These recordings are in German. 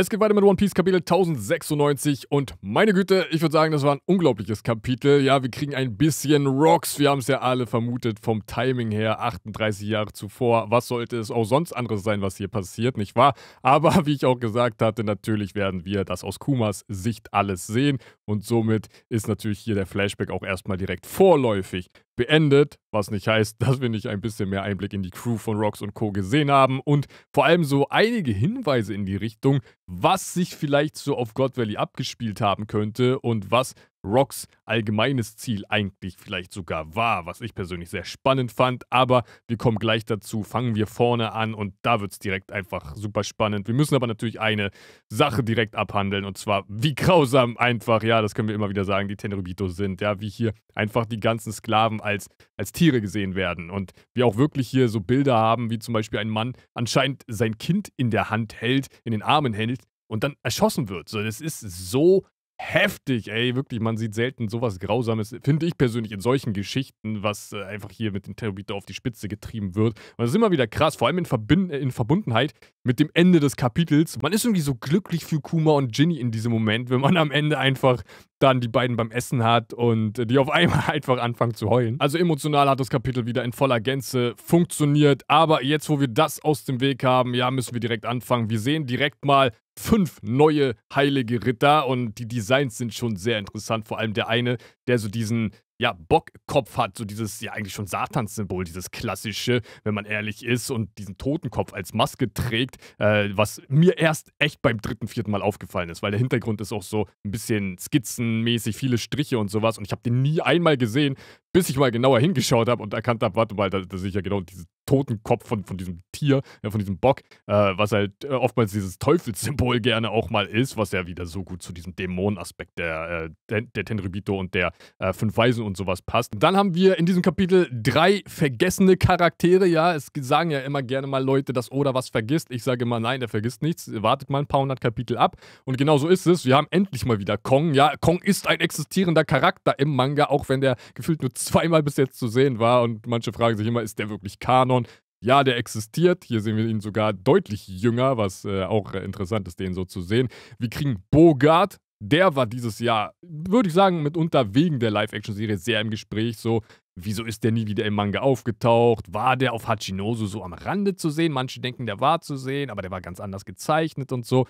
Es geht weiter mit One Piece Kapitel 1096 und meine Güte, ich würde sagen, das war ein unglaubliches Kapitel. Ja, wir kriegen ein bisschen Rocks, wir haben es ja alle vermutet vom Timing her, 38 Jahre zuvor. Was sollte es auch sonst anderes sein, was hier passiert, nicht wahr? Aber wie ich auch gesagt hatte, natürlich werden wir das aus Kumas Sicht alles sehen und somit ist natürlich hier der Flashback auch erstmal direkt vorläufig beendet, was nicht heißt, dass wir nicht ein bisschen mehr Einblick in die Crew von Rocks und Co. gesehen haben und vor allem so einige Hinweise in die Richtung, was sich vielleicht so auf God Valley abgespielt haben könnte und was Rocks allgemeines Ziel eigentlich vielleicht sogar war, was ich persönlich sehr spannend fand. Aber wir kommen gleich dazu, fangen wir vorne an und da wird es direkt einfach super spannend. Wir müssen aber natürlich eine Sache direkt abhandeln und zwar, wie grausam einfach, ja, das können wir immer wieder sagen, die Tenrubito sind, ja, wie hier einfach die ganzen Sklaven als, als Tiere gesehen werden und wir auch wirklich hier so Bilder haben, wie zum Beispiel ein Mann anscheinend sein Kind in der Hand hält, in den Armen hält, und dann erschossen wird. So, das ist so heftig, ey. Wirklich, man sieht selten sowas Grausames, finde ich persönlich, in solchen Geschichten, was äh, einfach hier mit dem Terroriten auf die Spitze getrieben wird. Und das ist immer wieder krass, vor allem in, Verbind in Verbundenheit mit dem Ende des Kapitels. Man ist irgendwie so glücklich für Kuma und Ginny in diesem Moment, wenn man am Ende einfach dann die beiden beim Essen hat und die auf einmal einfach anfangen zu heulen. Also emotional hat das Kapitel wieder in voller Gänze funktioniert, aber jetzt, wo wir das aus dem Weg haben, ja, müssen wir direkt anfangen. Wir sehen direkt mal fünf neue heilige Ritter und die Designs sind schon sehr interessant. Vor allem der eine, der so diesen ja, Bockkopf hat, so dieses ja eigentlich schon Satans-Symbol, dieses klassische, wenn man ehrlich ist, und diesen Totenkopf als Maske trägt, äh, was mir erst echt beim dritten, vierten Mal aufgefallen ist, weil der Hintergrund ist auch so ein bisschen skizzenmäßig, viele Striche und sowas, und ich habe den nie einmal gesehen, bis ich mal genauer hingeschaut habe und erkannt habe, warte mal, das ist ja genau dieses Totenkopf von, von diesem Tier, ja, von diesem Bock, äh, was halt äh, oftmals dieses Teufelssymbol gerne auch mal ist, was ja wieder so gut zu diesem Dämonenaspekt der, äh, der Tenribito und der äh, Fünf Weisen und sowas passt. Dann haben wir in diesem Kapitel drei vergessene Charaktere, ja, es sagen ja immer gerne mal Leute, dass Oda was vergisst. Ich sage immer, nein, der vergisst nichts, wartet mal ein paar hundert Kapitel ab. Und genau so ist es, wir haben endlich mal wieder Kong, ja, Kong ist ein existierender Charakter im Manga, auch wenn der gefühlt nur zweimal bis jetzt zu sehen war und manche fragen sich immer, ist der wirklich Kanon? Ja, der existiert. Hier sehen wir ihn sogar deutlich jünger, was äh, auch äh, interessant ist, den so zu sehen. Wir kriegen Bogart. Der war dieses Jahr, würde ich sagen, mitunter wegen der Live-Action-Serie sehr im Gespräch. So, wieso ist der nie wieder im Manga aufgetaucht? War der auf Hachinosu so am Rande zu sehen? Manche denken, der war zu sehen, aber der war ganz anders gezeichnet und so.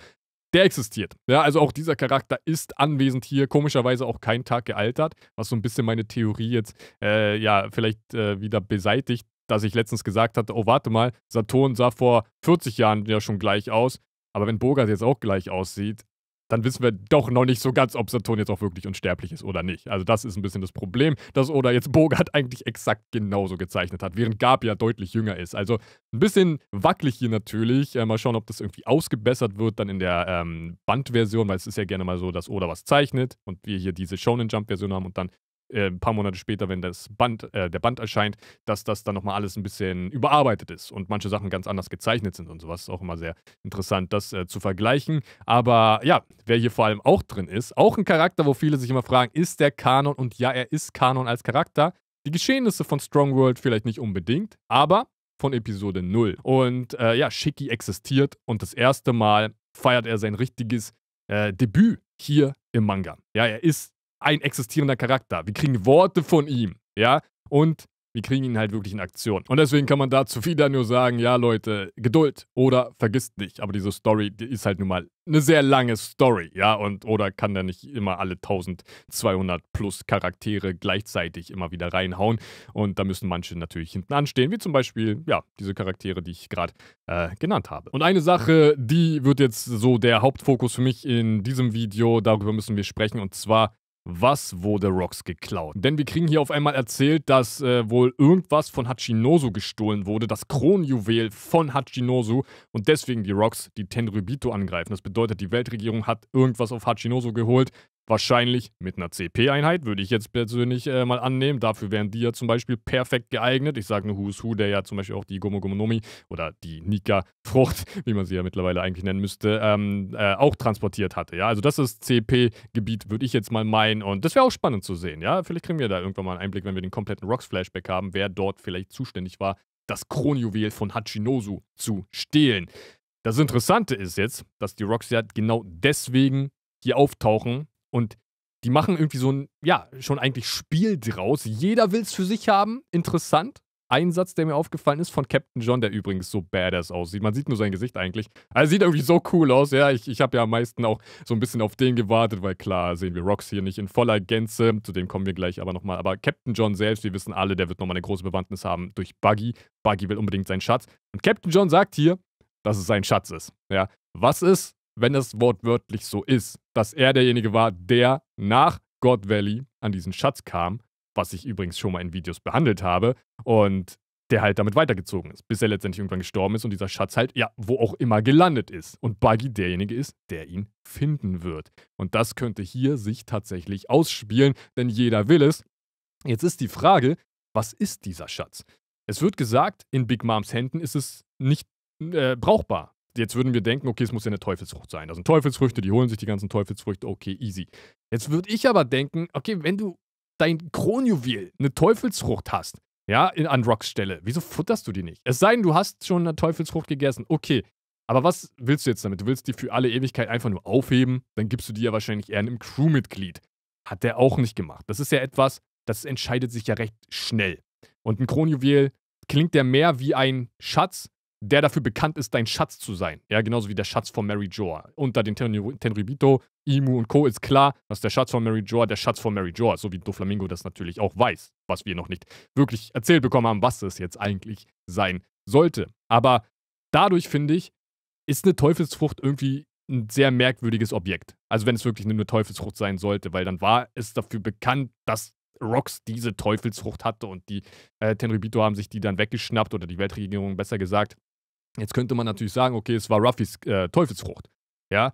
Der existiert. Ja, also auch dieser Charakter ist anwesend hier, komischerweise auch kein Tag gealtert, was so ein bisschen meine Theorie jetzt äh, ja vielleicht äh, wieder beseitigt, dass ich letztens gesagt hatte, oh warte mal, Saturn sah vor 40 Jahren ja schon gleich aus, aber wenn Bogart jetzt auch gleich aussieht, dann wissen wir doch noch nicht so ganz, ob Saturn jetzt auch wirklich unsterblich ist oder nicht. Also das ist ein bisschen das Problem, dass Oda jetzt Bogart eigentlich exakt genauso gezeichnet hat, während Gab ja deutlich jünger ist. Also ein bisschen wackelig hier natürlich. Äh, mal schauen, ob das irgendwie ausgebessert wird dann in der ähm, Bandversion, weil es ist ja gerne mal so, dass Oda was zeichnet und wir hier diese Shonen Jump Version haben und dann äh, ein paar Monate später, wenn das Band, äh, der Band erscheint, dass das dann nochmal alles ein bisschen überarbeitet ist und manche Sachen ganz anders gezeichnet sind und sowas. Ist auch immer sehr interessant, das äh, zu vergleichen. Aber ja, wer hier vor allem auch drin ist, auch ein Charakter, wo viele sich immer fragen, ist der Kanon? Und ja, er ist Kanon als Charakter. Die Geschehnisse von Strong World vielleicht nicht unbedingt, aber von Episode 0. Und äh, ja, Shiki existiert und das erste Mal feiert er sein richtiges äh, Debüt hier im Manga. Ja, er ist ein existierender Charakter. Wir kriegen Worte von ihm, ja, und wir kriegen ihn halt wirklich in Aktion. Und deswegen kann man dazu wieder nur sagen, ja Leute, Geduld oder vergisst nicht. Aber diese Story die ist halt nun mal eine sehr lange Story, ja, und oder kann da nicht immer alle 1200 plus Charaktere gleichzeitig immer wieder reinhauen. Und da müssen manche natürlich hinten anstehen, wie zum Beispiel, ja, diese Charaktere, die ich gerade äh, genannt habe. Und eine Sache, die wird jetzt so der Hauptfokus für mich in diesem Video, darüber müssen wir sprechen, und zwar was wurde Rocks geklaut? Denn wir kriegen hier auf einmal erzählt, dass äh, wohl irgendwas von Hachinosu gestohlen wurde, das Kronjuwel von Hachinosu und deswegen die Rocks die Tenryubito angreifen. Das bedeutet, die Weltregierung hat irgendwas auf Hachinosu geholt, Wahrscheinlich mit einer CP-Einheit, würde ich jetzt persönlich äh, mal annehmen. Dafür wären die ja zum Beispiel perfekt geeignet. Ich sage nur Who's Who, der ja zum Beispiel auch die Gomogomonomi oder die Nika-Frucht, wie man sie ja mittlerweile eigentlich nennen müsste, ähm, äh, auch transportiert hatte. Ja, also das ist CP-Gebiet, würde ich jetzt mal meinen. Und das wäre auch spannend zu sehen. Ja, vielleicht kriegen wir da irgendwann mal einen Einblick, wenn wir den kompletten Rocks-Flashback haben, wer dort vielleicht zuständig war, das Kronjuwel von Hachinosu zu stehlen. Das Interessante ist jetzt, dass die Rocks ja genau deswegen hier auftauchen, und die machen irgendwie so ein, ja, schon eigentlich Spiel draus. Jeder will es für sich haben. Interessant. Ein Satz, der mir aufgefallen ist, von Captain John, der übrigens so badass aussieht. Man sieht nur sein Gesicht eigentlich. Er sieht irgendwie so cool aus. Ja, ich, ich habe ja am meisten auch so ein bisschen auf den gewartet, weil klar sehen wir Rox hier nicht in voller Gänze. Zu dem kommen wir gleich aber nochmal. Aber Captain John selbst, wir wissen alle, der wird nochmal eine große Bewandtnis haben durch Buggy. Buggy will unbedingt seinen Schatz. Und Captain John sagt hier, dass es sein Schatz ist. Ja, was ist, wenn es wortwörtlich so ist, dass er derjenige war, der nach God Valley an diesen Schatz kam, was ich übrigens schon mal in Videos behandelt habe, und der halt damit weitergezogen ist, bis er letztendlich irgendwann gestorben ist und dieser Schatz halt, ja, wo auch immer gelandet ist. Und Buggy derjenige ist, der ihn finden wird. Und das könnte hier sich tatsächlich ausspielen, denn jeder will es. Jetzt ist die Frage, was ist dieser Schatz? Es wird gesagt, in Big Moms Händen ist es nicht äh, brauchbar jetzt würden wir denken, okay, es muss ja eine Teufelsfrucht sein. Das sind Teufelsfrüchte, die holen sich die ganzen Teufelsfrüchte, okay, easy. Jetzt würde ich aber denken, okay, wenn du dein Kronjuwel, eine Teufelsfrucht hast, ja, an Rocks Stelle, wieso futterst du die nicht? Es sei denn, du hast schon eine Teufelsfrucht gegessen, okay. Aber was willst du jetzt damit? Du willst die für alle Ewigkeit einfach nur aufheben, dann gibst du die ja wahrscheinlich eher einem Crewmitglied. Hat der auch nicht gemacht. Das ist ja etwas, das entscheidet sich ja recht schnell. Und ein Kronjuwel klingt ja mehr wie ein Schatz, der dafür bekannt ist, dein Schatz zu sein. Ja, genauso wie der Schatz von Mary Joa. Unter den Tenribito, Imu und Co. ist klar, dass der Schatz von Mary Joa der Schatz von Mary Joa ist, so wie Doflamingo das natürlich auch weiß, was wir noch nicht wirklich erzählt bekommen haben, was es jetzt eigentlich sein sollte. Aber dadurch, finde ich, ist eine Teufelsfrucht irgendwie ein sehr merkwürdiges Objekt. Also wenn es wirklich nur eine Teufelsfrucht sein sollte, weil dann war es dafür bekannt, dass Rox diese Teufelsfrucht hatte und die äh, Tenribito haben sich die dann weggeschnappt oder die Weltregierung besser gesagt Jetzt könnte man natürlich sagen, okay, es war Ruffys äh, Teufelsfrucht. Ja,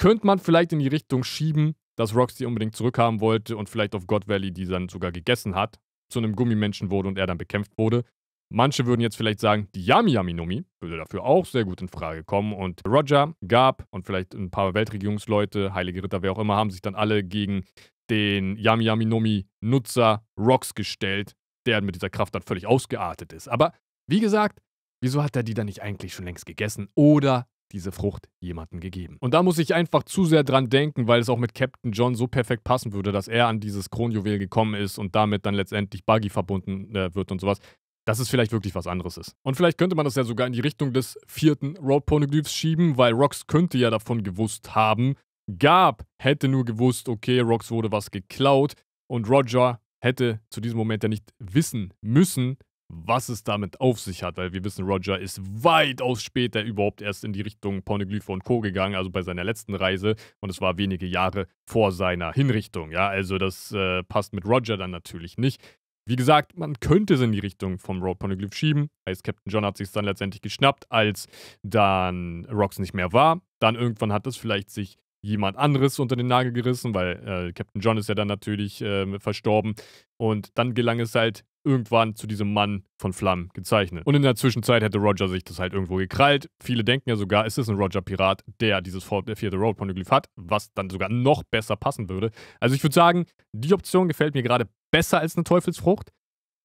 könnte man vielleicht in die Richtung schieben, dass Roxy unbedingt zurückhaben wollte und vielleicht auf God Valley die dann sogar gegessen hat, zu einem Gummimenschen wurde und er dann bekämpft wurde. Manche würden jetzt vielleicht sagen, die Yami Yami Nomi würde dafür auch sehr gut in Frage kommen und Roger, Gab und vielleicht ein paar Weltregierungsleute, Heilige Ritter, wer auch immer, haben sich dann alle gegen den Yami Yami Nomi Nutzer Rox gestellt, der mit dieser Kraft dann völlig ausgeartet ist. Aber wie gesagt, Wieso hat er die dann nicht eigentlich schon längst gegessen oder diese Frucht jemanden gegeben? Und da muss ich einfach zu sehr dran denken, weil es auch mit Captain John so perfekt passen würde, dass er an dieses Kronjuwel gekommen ist und damit dann letztendlich Buggy verbunden äh, wird und sowas dass es vielleicht wirklich was anderes ist. Und vielleicht könnte man das ja sogar in die Richtung des vierten Road Poneglyphs schieben, weil Rox könnte ja davon gewusst haben. Gab hätte nur gewusst, okay, Rox wurde was geklaut und Roger hätte zu diesem Moment ja nicht wissen müssen, was es damit auf sich hat, weil wir wissen, Roger ist weitaus später überhaupt erst in die Richtung Pornoglyphe und Co. gegangen, also bei seiner letzten Reise und es war wenige Jahre vor seiner Hinrichtung, ja, also das äh, passt mit Roger dann natürlich nicht. Wie gesagt, man könnte es in die Richtung vom Road Pornoglyph schieben. Heißt, Captain John hat sich dann letztendlich geschnappt, als dann Rox nicht mehr war. Dann irgendwann hat es vielleicht sich jemand anderes unter den Nagel gerissen, weil äh, Captain John ist ja dann natürlich äh, verstorben. Und dann gelang es halt irgendwann zu diesem Mann von Flammen gezeichnet. Und in der Zwischenzeit hätte Roger sich das halt irgendwo gekrallt. Viele denken ja sogar, es ist ein Roger-Pirat, der dieses vierte Road Poneglyph hat, was dann sogar noch besser passen würde. Also ich würde sagen, die Option gefällt mir gerade besser als eine Teufelsfrucht.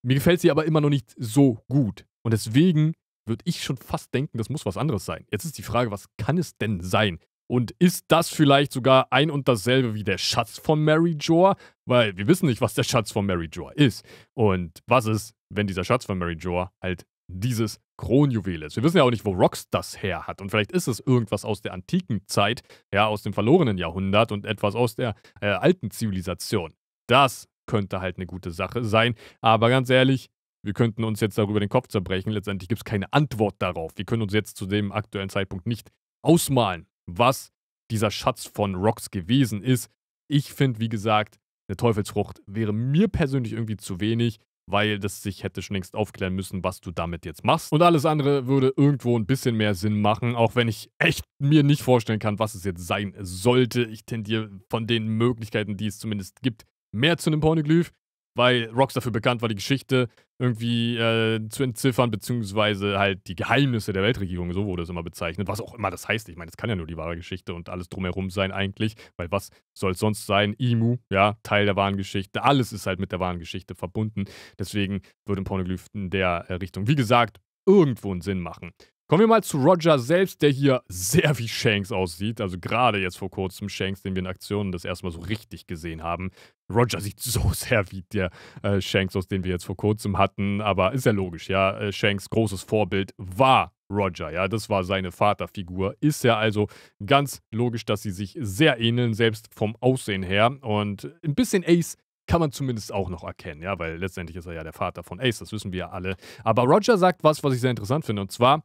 Mir gefällt sie aber immer noch nicht so gut. Und deswegen würde ich schon fast denken, das muss was anderes sein. Jetzt ist die Frage, was kann es denn sein? Und ist das vielleicht sogar ein und dasselbe wie der Schatz von Mary Joa? Weil wir wissen nicht, was der Schatz von Mary Joa ist. Und was ist, wenn dieser Schatz von Mary Joa halt dieses Kronjuwel ist. Wir wissen ja auch nicht, wo Rox das her hat. Und vielleicht ist es irgendwas aus der antiken Zeit, ja, aus dem verlorenen Jahrhundert und etwas aus der äh, alten Zivilisation. Das könnte halt eine gute Sache sein. Aber ganz ehrlich, wir könnten uns jetzt darüber den Kopf zerbrechen. Letztendlich gibt es keine Antwort darauf. Wir können uns jetzt zu dem aktuellen Zeitpunkt nicht ausmalen, was dieser Schatz von Rocks gewesen ist. Ich finde, wie gesagt, eine Teufelsfrucht wäre mir persönlich irgendwie zu wenig, weil das sich hätte schon längst aufklären müssen, was du damit jetzt machst. Und alles andere würde irgendwo ein bisschen mehr Sinn machen, auch wenn ich echt mir nicht vorstellen kann, was es jetzt sein sollte. Ich tendiere von den Möglichkeiten, die es zumindest gibt, mehr zu einem Pornoglyph weil Rocks dafür bekannt war, die Geschichte irgendwie äh, zu entziffern, beziehungsweise halt die Geheimnisse der Weltregierung, so wurde es immer bezeichnet, was auch immer das heißt. Ich meine, es kann ja nur die wahre Geschichte und alles drumherum sein eigentlich, weil was soll es sonst sein? Imu, ja, Teil der wahren Geschichte, alles ist halt mit der wahren Geschichte verbunden. Deswegen würde ein Pornoglyph in der äh, Richtung, wie gesagt, irgendwo einen Sinn machen. Kommen wir mal zu Roger selbst, der hier sehr wie Shanks aussieht. Also gerade jetzt vor kurzem Shanks, den wir in Aktionen das erstmal so richtig gesehen haben. Roger sieht so sehr wie der äh, Shanks aus, den wir jetzt vor kurzem hatten. Aber ist ja logisch, ja. Äh, Shanks großes Vorbild war Roger, ja. Das war seine Vaterfigur. Ist ja also ganz logisch, dass sie sich sehr ähneln, selbst vom Aussehen her. Und ein bisschen Ace kann man zumindest auch noch erkennen, ja, weil letztendlich ist er ja der Vater von Ace, das wissen wir ja alle. Aber Roger sagt was, was ich sehr interessant finde, und zwar,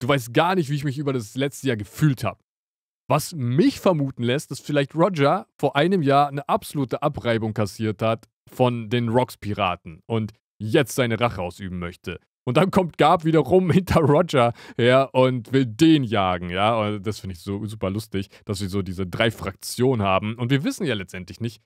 Du weißt gar nicht, wie ich mich über das letzte Jahr gefühlt habe. Was mich vermuten lässt, dass vielleicht Roger vor einem Jahr eine absolute Abreibung kassiert hat von den Rocks-Piraten und jetzt seine Rache ausüben möchte. Und dann kommt Gab wiederum hinter Roger her und will den jagen, ja. Und das finde ich so super lustig, dass wir so diese drei Fraktionen haben. Und wir wissen ja letztendlich nicht,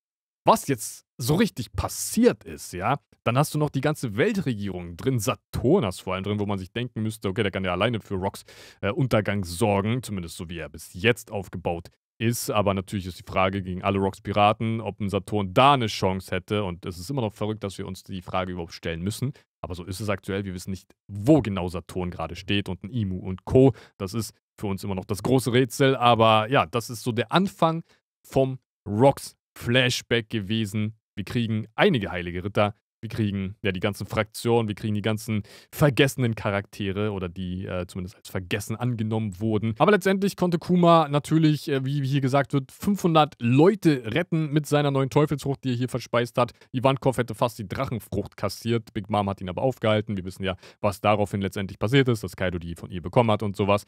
was jetzt so richtig passiert ist, ja, dann hast du noch die ganze Weltregierung drin, Saturnas vor allem drin, wo man sich denken müsste, okay, der kann ja alleine für Rocks äh, Untergang sorgen, zumindest so wie er bis jetzt aufgebaut ist. Aber natürlich ist die Frage gegen alle Rocks Piraten, ob ein Saturn da eine Chance hätte. Und es ist immer noch verrückt, dass wir uns die Frage überhaupt stellen müssen. Aber so ist es aktuell. Wir wissen nicht, wo genau Saturn gerade steht und ein Imu und Co. Das ist für uns immer noch das große Rätsel. Aber ja, das ist so der Anfang vom Rocks Flashback gewesen. Wir kriegen einige heilige Ritter, wir kriegen ja die ganzen Fraktionen, wir kriegen die ganzen vergessenen Charaktere oder die äh, zumindest als vergessen angenommen wurden. Aber letztendlich konnte Kuma natürlich, äh, wie hier gesagt wird, 500 Leute retten mit seiner neuen Teufelsfrucht, die er hier verspeist hat. Ivankov hätte fast die Drachenfrucht kassiert. Big Mom hat ihn aber aufgehalten. Wir wissen ja, was daraufhin letztendlich passiert ist, dass Kaido die von ihr bekommen hat und sowas.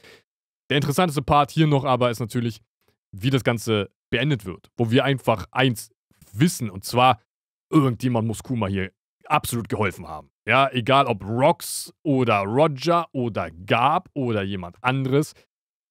Der interessanteste Part hier noch aber ist natürlich, wie das Ganze beendet wird, wo wir einfach eins wissen, und zwar, irgendjemand muss Kuma hier absolut geholfen haben. Ja, egal ob Rox oder Roger oder Gab oder jemand anderes.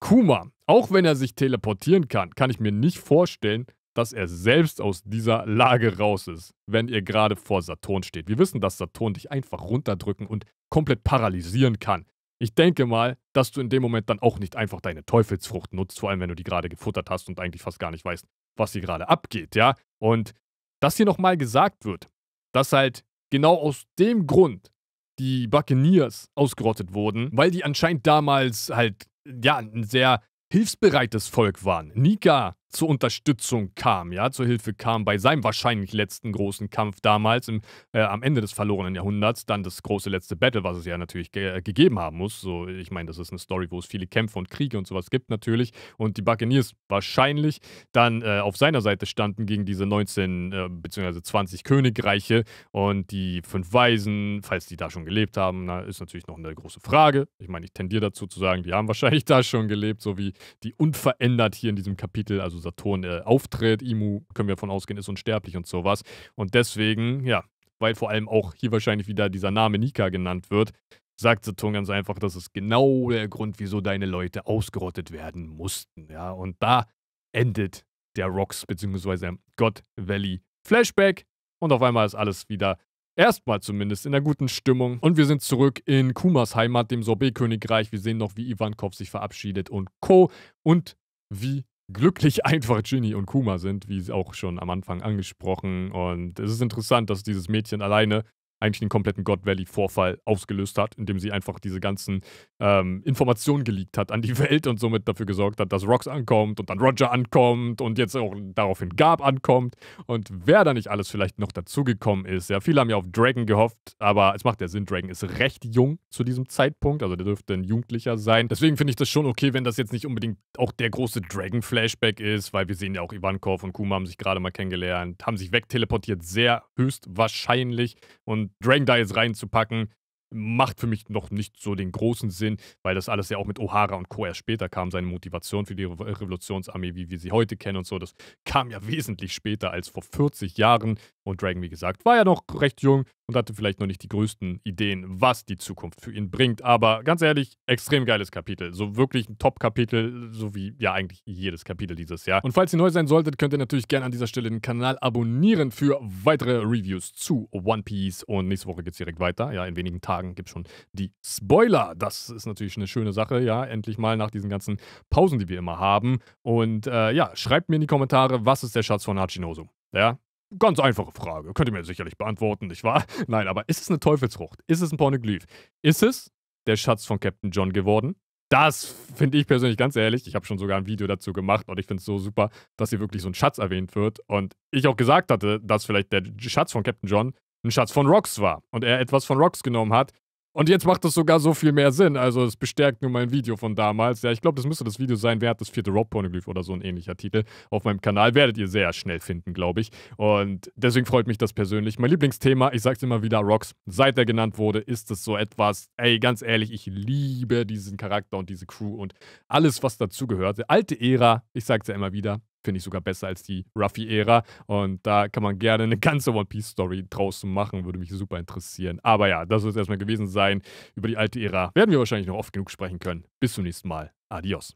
Kuma, auch wenn er sich teleportieren kann, kann ich mir nicht vorstellen, dass er selbst aus dieser Lage raus ist, wenn ihr gerade vor Saturn steht. Wir wissen, dass Saturn dich einfach runterdrücken und komplett paralysieren kann. Ich denke mal, dass du in dem Moment dann auch nicht einfach deine Teufelsfrucht nutzt, vor allem wenn du die gerade gefuttert hast und eigentlich fast gar nicht weißt, was hier gerade abgeht, ja? Und dass hier nochmal gesagt wird, dass halt genau aus dem Grund die Buccaneers ausgerottet wurden, weil die anscheinend damals halt, ja, ein sehr hilfsbereites Volk waren. Nika zur Unterstützung kam, ja, zur Hilfe kam bei seinem wahrscheinlich letzten großen Kampf damals im, äh, am Ende des verlorenen Jahrhunderts, dann das große letzte Battle, was es ja natürlich ge äh, gegeben haben muss. So, ich meine, das ist eine Story, wo es viele Kämpfe und Kriege und sowas gibt natürlich und die Buccaneers wahrscheinlich dann äh, auf seiner Seite standen gegen diese 19 äh, bzw. 20 Königreiche und die fünf Weisen, falls die da schon gelebt haben, na, ist natürlich noch eine große Frage. Ich meine, ich tendiere dazu zu sagen, die haben wahrscheinlich da schon gelebt, so wie die unverändert hier in diesem Kapitel, also Saturn, äh, auftritt. Imu, können wir davon ausgehen, ist unsterblich und sowas. Und deswegen, ja, weil vor allem auch hier wahrscheinlich wieder dieser Name Nika genannt wird, sagt Saturn ganz einfach, das ist genau der Grund, wieso deine Leute ausgerottet werden mussten. Ja, und da endet der Rocks bzw. God Valley Flashback und auf einmal ist alles wieder erstmal zumindest in einer guten Stimmung und wir sind zurück in Kumas Heimat, dem Sorbet-Königreich. Wir sehen noch, wie Ivankov sich verabschiedet und Co. und wie glücklich einfach Ginny und Kuma sind, wie auch schon am Anfang angesprochen. Und es ist interessant, dass dieses Mädchen alleine eigentlich den kompletten God Valley-Vorfall ausgelöst hat, indem sie einfach diese ganzen ähm, Informationen geleakt hat an die Welt und somit dafür gesorgt hat, dass Rox ankommt und dann Roger ankommt und jetzt auch daraufhin Gab ankommt und wer da nicht alles vielleicht noch dazugekommen ist. Ja, viele haben ja auf Dragon gehofft, aber es macht ja Sinn, Dragon ist recht jung zu diesem Zeitpunkt, also der dürfte ein Jugendlicher sein. Deswegen finde ich das schon okay, wenn das jetzt nicht unbedingt auch der große Dragon-Flashback ist, weil wir sehen ja auch Ivankov und Kuma haben sich gerade mal kennengelernt, haben sich wegteleportiert, sehr höchstwahrscheinlich und Dragon da jetzt reinzupacken, macht für mich noch nicht so den großen Sinn, weil das alles ja auch mit O'Hara und Co. erst später kam. Seine Motivation für die Revolutionsarmee, wie wir sie heute kennen und so, das kam ja wesentlich später als vor 40 Jahren. Und Dragon, wie gesagt, war ja noch recht jung und hatte vielleicht noch nicht die größten Ideen, was die Zukunft für ihn bringt. Aber ganz ehrlich, extrem geiles Kapitel. So wirklich ein Top-Kapitel, so wie ja eigentlich jedes Kapitel dieses Jahr. Und falls ihr neu sein solltet, könnt ihr natürlich gerne an dieser Stelle den Kanal abonnieren für weitere Reviews zu One Piece. Und nächste Woche geht es direkt weiter, ja, in wenigen Tagen sagen, gibt schon die Spoiler. Das ist natürlich eine schöne Sache, ja, endlich mal nach diesen ganzen Pausen, die wir immer haben. Und äh, ja, schreibt mir in die Kommentare, was ist der Schatz von Hachinosu? Ja, Ganz einfache Frage. Könnt ihr mir sicherlich beantworten, nicht wahr? Nein, aber ist es eine Teufelsfrucht? Ist es ein Pornoglyph? Ist es der Schatz von Captain John geworden? Das finde ich persönlich ganz ehrlich. Ich habe schon sogar ein Video dazu gemacht und ich finde es so super, dass hier wirklich so ein Schatz erwähnt wird. Und ich auch gesagt hatte, dass vielleicht der Schatz von Captain John ein Schatz von Rocks war und er etwas von Rocks genommen hat. Und jetzt macht das sogar so viel mehr Sinn. Also es bestärkt nur mein Video von damals. Ja, ich glaube, das müsste das Video sein, wer hat das vierte Rob-Pornoglyph oder so ein ähnlicher Titel auf meinem Kanal. Werdet ihr sehr schnell finden, glaube ich. Und deswegen freut mich das persönlich. Mein Lieblingsthema, ich sage es immer wieder, Rocks, seit er genannt wurde, ist es so etwas, ey, ganz ehrlich, ich liebe diesen Charakter und diese Crew und alles, was dazugehört. Alte Ära, ich sage es ja immer wieder, Finde ich sogar besser als die Ruffy-Ära. Und da kann man gerne eine ganze One Piece-Story draußen machen. Würde mich super interessieren. Aber ja, das soll es erstmal gewesen sein. Über die alte Ära werden wir wahrscheinlich noch oft genug sprechen können. Bis zum nächsten Mal. Adios.